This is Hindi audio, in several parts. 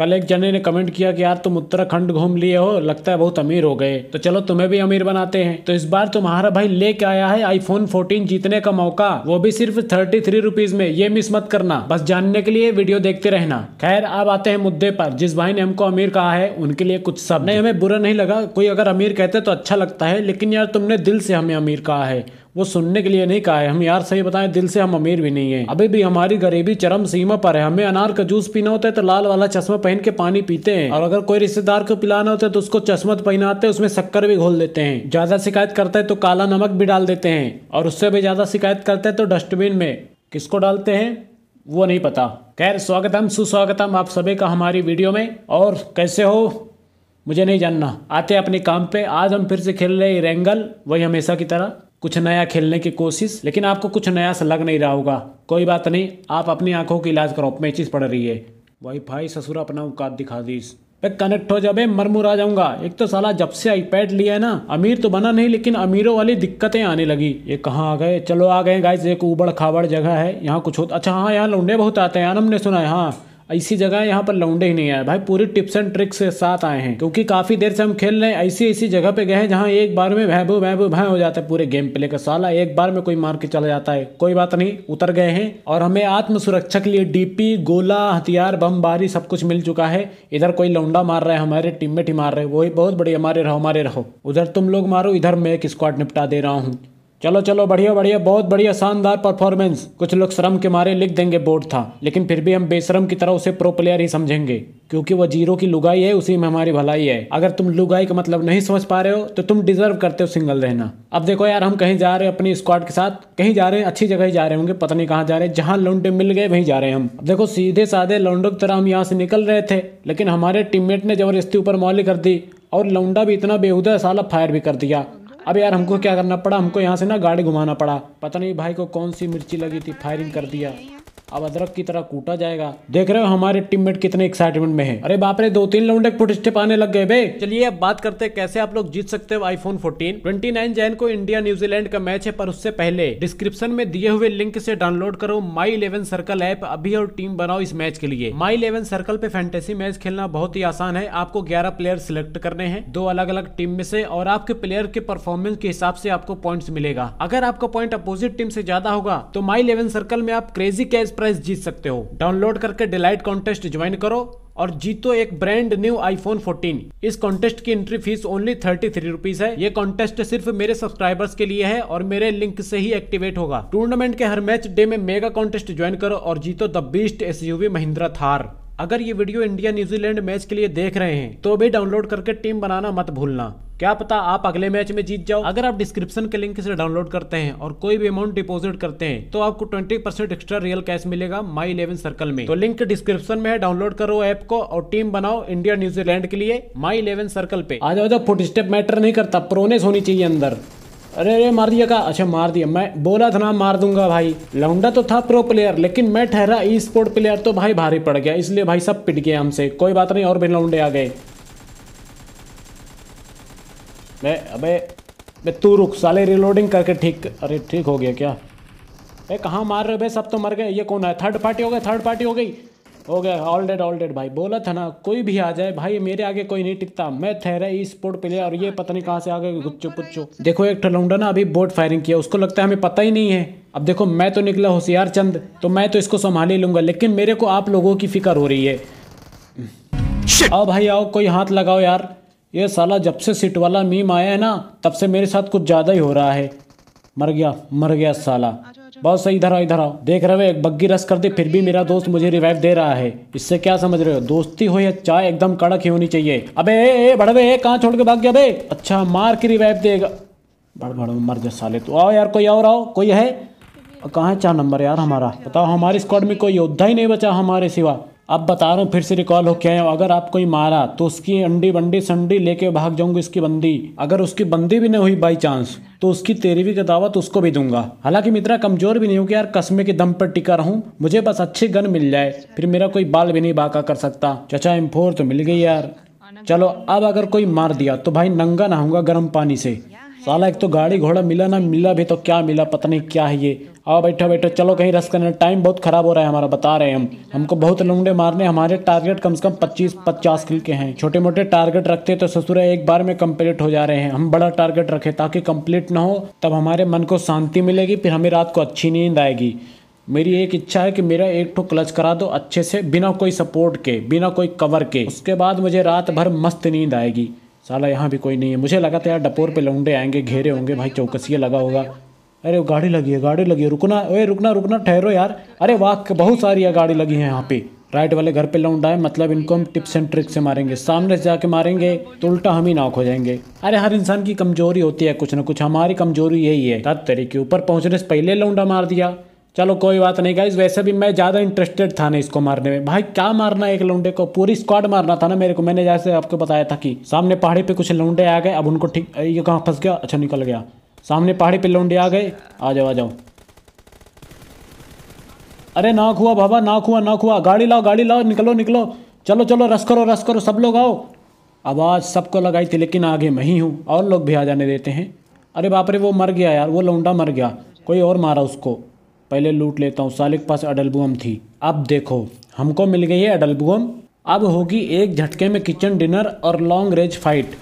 कल एक जने ने कमेंट किया कि यार तुम उत्तराखंड घूम लिए हो लगता है बहुत अमीर हो गए तो चलो तुम्हें भी अमीर बनाते हैं तो इस बार तुम्हारा भाई लेके आया है आईफोन 14 जीतने का मौका वो भी सिर्फ थर्टी थ्री रुपीज में ये मिस मत करना बस जानने के लिए वीडियो देखते रहना खैर अब आते हैं मुद्दे पर जिस भाई ने हमको अमीर कहा है उनके लिए कुछ सब नहीं हमें बुरा नहीं लगा कोई अगर अमीर कहते तो अच्छा लगता है लेकिन यार तुमने दिल से हमें अमीर कहा है वो सुनने के लिए नहीं कहा है हम यार सही बताएं दिल से हम अमीर भी नहीं है अभी भी हमारी गरीबी चरम सीमा पर है हमें अनार का जूस पीना होता है तो लाल वाला चश्मा पहन के पानी पीते हैं और अगर कोई रिश्तेदार को पिलाना होता है तो उसको चश्मा पहनाते हैं उसमें शक्कर भी घोल देते हैं ज्यादा शिकायत करता है तो काला नमक भी डाल देते हैं और उससे भी ज्यादा शिकायत करते हैं तो डस्टबिन में किसको डालते हैं वो नहीं पता खैर स्वागतम सुस्वागतम आप सभी का हमारी वीडियो में और कैसे हो मुझे नहीं जानना आते अपने काम पे आज हम फिर से खेल रहे रेंगल वही हमेशा की तरह कुछ नया खेलने की कोशिश लेकिन आपको कुछ नया सा लग नहीं रहा होगा कोई बात नहीं आप अपनी आंखों की इलाज करो मैचिस पड़ रही है फाई ससुर अपना औकात दिखा दीस पे कनेक्ट हो जाबे मरमुर आ जाऊंगा एक तो साला जब से आईपैड लिया है ना अमीर तो बना नहीं लेकिन अमीरों वाली दिक्कतें आने लगी ये कहाँ आ गए चलो आ गए गाइस एक उबड़ खाबड़ जगह है यहाँ कुछ होता अच्छा हाँ यहाँ लौंडे बहुत आते हैं यार हमने सुना है हाँ ऐसी जगह यहाँ पर लौंडे ही नहीं आए भाई पूरी टिप्स एंड ट्रिक्स के साथ आए हैं क्योंकि काफी देर से हम खेल रहे हैं ऐसी ऐसी जगह पे गए हैं जहाँ एक बार में वह वह भाई हो जाता है पूरे गेम प्ले का साला एक बार में कोई मार के चला जाता है कोई बात नहीं उतर गए हैं और हमें आत्म सुरक्षा के लिए डीपी गोला हथियार बमबारी सब कुछ मिल चुका है इधर कोई लौंडा मार रहा है हमारे टीममेट ही मार रहे वो वही बहुत बड़ी हमारे रहो हमारे रहो उधर तुम लोग मारो इधर मैं एक स्क्वाड निपटा दे रहा हूँ चलो चलो बढ़िया बढ़िया बहुत बढ़िया शानदार परफॉर्मेंस कुछ लोग श्रम के मारे लिख देंगे बोर्ड था लेकिन फिर भी हम बेशरम की तरह उसे प्रो प्लेयर ही समझेंगे क्योंकि वो जीरो की लुगाई है उसी में हमारी भलाई है अगर तुम लुगाई का मतलब नहीं समझ पा रहे हो तो तुम डिजर्व करते हो सिंगल रहना अब देखो यार हम कहीं जा रहे हैं अपनी स्क्वाड के साथ कहीं जा रहे हैं अच्छी जगह ही जा रहे होंगे पता नहीं कहाँ जा रहे हैं जहाँ लौंडे मिल गए वहीं जा रहे हैं हम अब देखो सीधे साधे लौंडों की तरह हम यहाँ से निकल रहे थे लेकिन हमारे टीममेट ने जबरदस्ती ऊपर मौली कर दी और लौंडा भी इतना बेहूदा साला फायर भी कर दिया अब यार हमको क्या करना पड़ा हमको यहाँ से ना गाड़ी घुमाना पड़ा पता नहीं भाई को कौन सी मिर्ची लगी थी फायरिंग कर दिया अब अदरक की तरह कूटा जाएगा देख रहे हो हमारे टीममेट कितने एक्साइटमेंट में है अरे बाप रे दो तीन लौंडे फुट स्टेप आने लग गए बे चलिए अब बात करते हैं कैसे आप लोग जीत सकते हो आईफोन 14 नाइन जैन को इंडिया न्यूजीलैंड का मैच है पर उससे पहले डिस्क्रिप्शन में दिए हुए लिंक से डाउनलोड करो माई इलेवन सर्कल ऐप अभी और टीम बनाओ इस मैच के लिए माई इलेवन सर्कल पे फैंटेसी मैच खेलना बहुत ही आसान है आपको ग्यारह प्लेयर सिलेक्ट करने हैं दो अलग अलग टीम में से और आपके प्लेयर के परफॉर्मेंस के हिसाब से आपको पॉइंट्स मिलेगा अगर आपका पॉइंट अपोजिट टीम से ज्यादा होगा तो माई इलेवन सर्कल में आप क्रेजी कैश प्राइस जीत सकते हो डाउनलोड करके डिलाइट कॉन्टेस्ट ज्वाइन करो और जीतो एक ब्रांड न्यू आईफोन 14 इस कॉन्टेस्ट की entry fees only thirty three rupees है ये कॉन्टेस्ट सिर्फ मेरे सब्सक्राइबर्स के लिए है और मेरे लिंक से ही एक्टिवेट होगा टूर्नामेंट के हर मैच डे में मेगा कॉन्टेस्ट ज्वाइन करो और जीतो the best SUV Mahindra Thar अगर ये वीडियो इंडिया न्यूजीलैंड मैच के लिए देख रहे हैं तो भी डाउनलोड करके टीम बनाना मत भूलना क्या पता आप अगले मैच में जीत जाओ अगर आप डिस्क्रिप्शन के लिंक से डाउनलोड करते हैं और कोई भी अमाउंट डिपॉजिट करते हैं तो आपको 20 परसेंट एक्स्ट्रा रियल कैश मिलेगा माई इलेवन सर्कल में तो लिंक डिस्क्रिप्शन में है डाउनलोड करो ऐप को और टीम बनाओ इंडिया न्यूजीलैंड के लिए माई इलेवन सर्कल पे आ जाओ फुट स्टेप मैटर नहीं करता प्रोनेस होनी चाहिए अंदर अरे अरे मार दिया का अच्छा मार दिया मैं बोला था ना मार दूंगा भाई लौंडा तो था प्रो प्लेयर लेकिन मैं ठहरा ई स्पोर्ट प्लेयर तो भाई भारी पड़ गया इसलिए भाई सब पिट गया हमसे कोई बात नहीं और भी लौंडे आ गए मैं अबे मैं तू रुक साले रिलोडिंग करके ठीक अरे ठीक हो गया क्या अरे कहाँ मार रहे भाई सब तो मर गए ये कौन है थर्ड पार्टी हो गई थर्ड पार्टी हो गई हो गया ऑल डेड ऑल डेड भाई बोला था ना कोई भी आ जाए भाई मेरे आगे कोई नहीं टिकता मैं ठहरा ई स्पोर्ट प्लेयर और ये पता नहीं कहाँ से आ गए गुच्चो पुच्चो देखो एक ठलौंडा ना अभी बोट फायरिंग किया उसको लगता है हमें पता ही नहीं है अब देखो मैं तो निकला होशियार चंद तो मैं तो इसको संभाल ही लूंगा लेकिन मेरे को आप लोगों की फिक्र हो रही है आओ भाई आओ कोई हाथ लगाओ यार ये साला जब से सिट वाला मीम आया है ना तब से मेरे साथ कुछ ज़्यादा ही हो रहा है मर गया मर गया साला बहुत सही इधर आओ इधर आओ देख रहे हो एक बग्गी रस कर दे फिर भी मेरा दोस्त मुझे रिवाइव दे रहा है इससे क्या समझ रहे हो दोस्ती हो या चाय एकदम कड़क ही होनी चाहिए अबे ए, ए, बड़वे कहाँ छोड़ के भाग गया अबे अच्छा मार के रिवाइव देगा बड़ बड़ मर जा साले तो आओ यार कोई और आओ कोई है कहाँ है चार नंबर यार हमारा बताओ हमारे स्क्वाड में कोई योद्धा ही नहीं बचा हमारे सिवा अब बता रहा हूँ फिर से रिकॉल हो क्या है अगर आप कोई मारा तो उसकी अंडी बंडी संडी लेके भाग जाऊंगी इसकी बंदी अगर उसकी बंदी भी नहीं हुई बाई चांस तो उसकी तेरहवीं की दावत उसको भी दूंगा हालांकि इतना कमजोर भी नहीं हूँ कि यार कस्मे के दम पर टिका रहूँ मुझे बस अच्छी गन मिल जाए फिर मेरा कोई बाल भी नहीं बाका कर सकता चचा एम तो मिल गई यार चलो अब अगर कोई मार दिया तो भाई नंगा नहाऊंगा गर्म पानी से साला एक तो गाड़ी घोड़ा मिला ना मिला भी तो क्या मिला पता नहीं क्या है ये आओ बैठो बैठो चलो कहीं रस करने टाइम बहुत ख़राब हो रहा है हमारा बता रहे हैं हम हमको बहुत लौंडे मारने हमारे टारगेट कम से कम पच्चीस पचास किल के हैं छोटे मोटे टारगेट रखते तो ससुरा एक बार में कम्प्लीट हो जा रहे हैं हम बड़ा टारगेट रखें ताकि कम्प्लीट ना हो तब हमारे मन को शांति मिलेगी फिर हमें रात को अच्छी नींद आएगी मेरी एक इच्छा है कि मेरा एक ठो क्लच करा दो अच्छे से बिना कोई सपोर्ट के बिना कोई कवर के उसके बाद मुझे रात भर मस्त नींद आएगी साला यहाँ भी कोई नहीं है मुझे लगा था यार डपोर पे लौंडे आएंगे घेरे होंगे भाई चौकसिया लगा होगा अरे वो गाड़ी लगी है गाड़ी लगी है रुकना अरे रुकना रुकना ठहरो यार अरे वाह बहुत सारी यार गाड़ी लगी है यहाँ पे राइट वाले घर पे लौंडा है मतलब इनको हम टिप्स एंड ट्रिक्स से मारेंगे सामने से जाके मारेंगे तो उल्टा हम ही नाक हो जाएंगे अरे हर इंसान की कमजोरी होती है कुछ ना कुछ हमारी कमजोरी यही है तब तेरे के ऊपर पहुंचने से पहले लौंडा मार दिया चलो कोई बात नहीं गाइज वैसे भी मैं ज़्यादा इंटरेस्टेड था ना इसको मारने में भाई क्या मारना एक लौंडे को पूरी स्क्वाड मारना था ना मेरे को मैंने जैसे आपको बताया था कि सामने पहाड़ी पे कुछ लौंडे आ गए अब उनको ठीक ये कहाँ फंस गया अच्छा निकल गया सामने पहाड़ी पे लौंडे आ गए आ जाओ आ जाओ अरे नाक हुआ बाबा नाक हुआ नाक हुआ गाड़ी लाओ गाड़ी लाओ निकलो निकलो चलो चलो रस करो रस करो सब लोग आओ आवाज़ सबको लगाई थी लेकिन आगे मैं ही हूँ और लोग भी आ जाने देते हैं अरे बाप वो मर गया यार वो लौंडा मर गया कोई और मारा उसको पहले लूट लेता हूँ साले के पास अडलबुअम थी अब देखो हमको मिल गई है अडलबुअम अब होगी एक झटके में किचन डिनर और लॉन्ग रेंज फाइट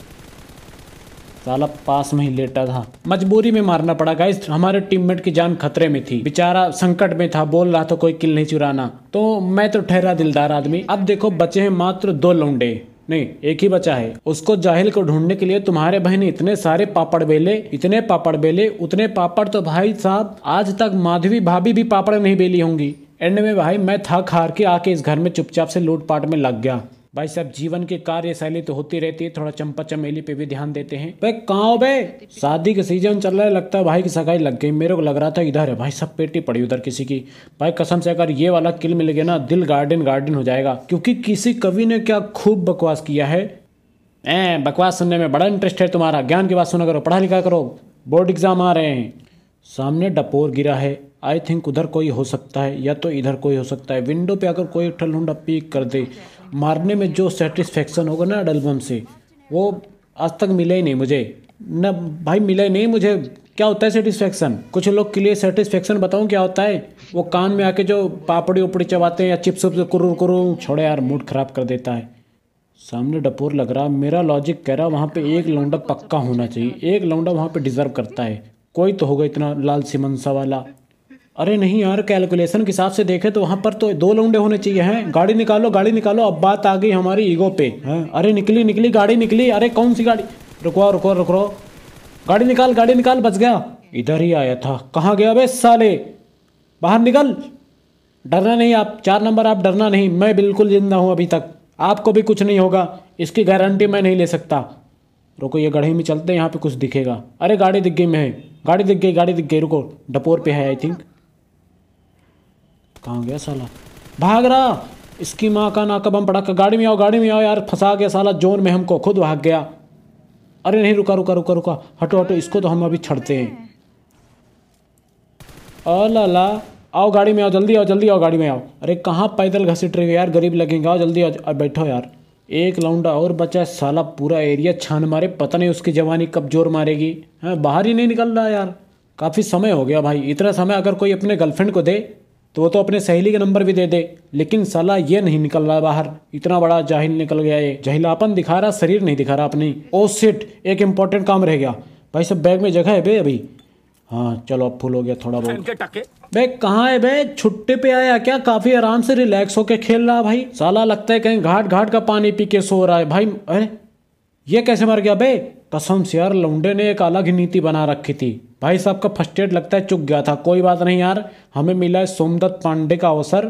साला पास में ही लेटा था मजबूरी में मारना पड़ा गाइस हमारे टीममेट की जान खतरे में थी बेचारा संकट में था बोल रहा था कोई किल नहीं चुराना तो मैं तो ठहरा दिलदार आदमी अब देखो बचे हैं मात्र दो लौंडे नहीं एक ही बचा है उसको जाहिल को ढूंढने के लिए तुम्हारे भाई ने इतने सारे पापड़ बेले इतने पापड़ बेले उतने पापड़ तो भाई साहब आज तक माधवी भाभी भी पापड़ नहीं बेली होंगी एंड में भाई मैं थक हार के आके इस घर में चुपचाप से लूटपाट में लग गया भाई साहब जीवन के कार्यशैली तो होती रहती है थोड़ा चंपा चमेली पे भी ध्यान देते हैं भाई कहाँ बे शादी का सीजन चल रहा है लगता है भाई की सगाई लग गई मेरे को लग रहा था इधर है भाई सब पेटी पड़ी उधर किसी की भाई कसम से अगर ये वाला किल मिल गया ना दिल गार्डन गार्डन हो जाएगा क्योंकि किसी कवि ने क्या खूब बकवास किया है ए बकवास सुनने में बड़ा इंटरेस्ट है तुम्हारा ज्ञान की बात सुना करो पढ़ा लिखा करो बोर्ड एग्जाम आ रहे हैं सामने डपोर गिरा है आई थिंक उधर कोई हो सकता है या तो इधर कोई हो सकता है विंडो पे अगर कोई ठल्लुंडा पीक कर दे मारने में जो सेटिस्फेक्शन होगा ना एल्बम से वो आज तक मिला ही नहीं मुझे ना भाई मिला ही नहीं मुझे क्या होता है सेटिस्फेक्शन कुछ लोग के लिए सेटिस्फेक्शन बताऊँ क्या होता है वो कान में आके जो पापड़ी उपड़ी चबाते हैं या चिप्स उप कुरू कुरू छोड़े यार मूड ख़राब कर देता है सामने डपोर लग रहा मेरा लॉजिक कह रहा वहाँ पे एक लौंडा पक्का होना चाहिए एक लौंडा वहाँ पे डिज़र्व करता है कोई तो होगा इतना लाल सिमनसा वाला अरे नहीं यार कैलकुलेशन के हिसाब से देखें तो वहाँ पर तो दो लौंडे होने चाहिए हैं गाड़ी निकालो गाड़ी निकालो अब बात आ गई हमारी ईगो पे हैं अरे निकली निकली गाड़ी निकली अरे कौन सी गाड़ी रुको रुको रुको गाड़ी निकाल गाड़ी निकाल बच गया इधर ही आया था कहाँ गया बे साले बाहर निकल डरना नहीं आप चार नंबर आप डरना नहीं मैं बिल्कुल जिंदा हूँ अभी तक आपको भी कुछ नहीं होगा इसकी गारंटी मैं नहीं ले सकता रुको ये गढ़ी में चलते हैं यहाँ पे कुछ दिखेगा अरे गाड़ी दिख गई मैं गाड़ी दिख गई गाड़ी दिख गई रुको डपोर पे है आई थिंक कहाँ गया साला भाग रहा इसकी माँ का कब हम पड़ा गाड़ी में आओ गाड़ी में आओ यार फंसा गया साला जोन में हमको खुद भाग गया अरे नहीं रुका रुका रुका रुका हटो हटो इसको तो हम अभी छड़ते हैं अला आओ गाड़ी में आओ जल्दी आओ जल्दी आओ गाड़ी में आओ अरे कहाँ पैदल घसीट रहे हो यार गरीब लगेंगे आओ जल्दी आओ बैठो यार एक लौंडा और बचा है साला पूरा एरिया छान मारे पता नहीं उसकी जवानी कब जोर मारेगी हैं हाँ, बाहर ही नहीं निकल रहा यार काफ़ी समय हो गया भाई इतना समय अगर कोई अपने गर्लफ्रेंड को दे तो वो तो अपने सहेली का नंबर भी दे दे लेकिन सलाह ये नहीं निकल रहा बाहर इतना बड़ा जाहिल निकल गया ये जहिलापन दिखा रहा शरीर नहीं दिखा रहा अपनी ओ सिट एक इम्पोर्टेंट काम रह गया भाई सब बैग में जगह है बे अभी हाँ चलो अब फुल हो गया थोड़ा बहुत बे कहाँ है बे छुट्टे पे आया क्या काफी आराम से रिलैक्स होके खेल रहा भाई साला लगता है कहीं घाट घाट का पानी पी के सो रहा है भाई अरे ये कैसे मर गया बे कसम से यार लौंडे ने एक अलग नीति बना रखी थी भाई साहब का फर्स्ट एड लगता है चुक गया था कोई बात नहीं यार हमें मिला है सोमदत्त पांडे का अवसर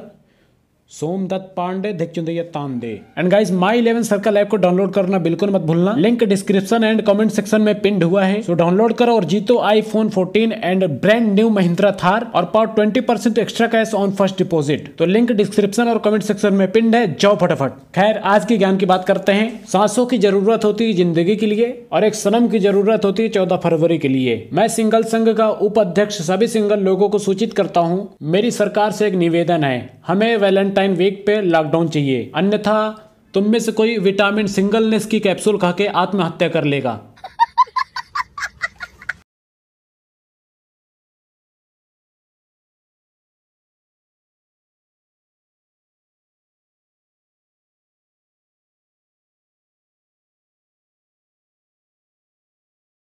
सोमदत्त पांडे धिक्चुंदैया तांदे and guys my eleven circle app को डाउनलोड करना बिल्कुल मत भूलना link description and comment section में पिंड हुआ है सो डाउनलोड करो और जीतो iPhone 14 and brand new Mahindra Thar और पाओ 20 percent extra cash on first deposit तो लिंक डिस्क्रिप्शन और कमेंट सेक्शन में पिंड है जाओ फटाफट खैर आज के ज्ञान की बात करते हैं सांसों की जरूरत होती है जिंदगी के लिए और एक सनम की जरूरत होती है चौदह फरवरी के लिए मैं सिंगल संघ का उप सभी सिंगल लोगों को सूचित करता हूँ मेरी सरकार से एक निवेदन है हमें वैलेंटाइन टाइम वेग पे लॉकडाउन चाहिए अन्यथा तुम में से कोई विटामिन सिंगलनेस की कैप्सूल खा के आत्महत्या कर लेगा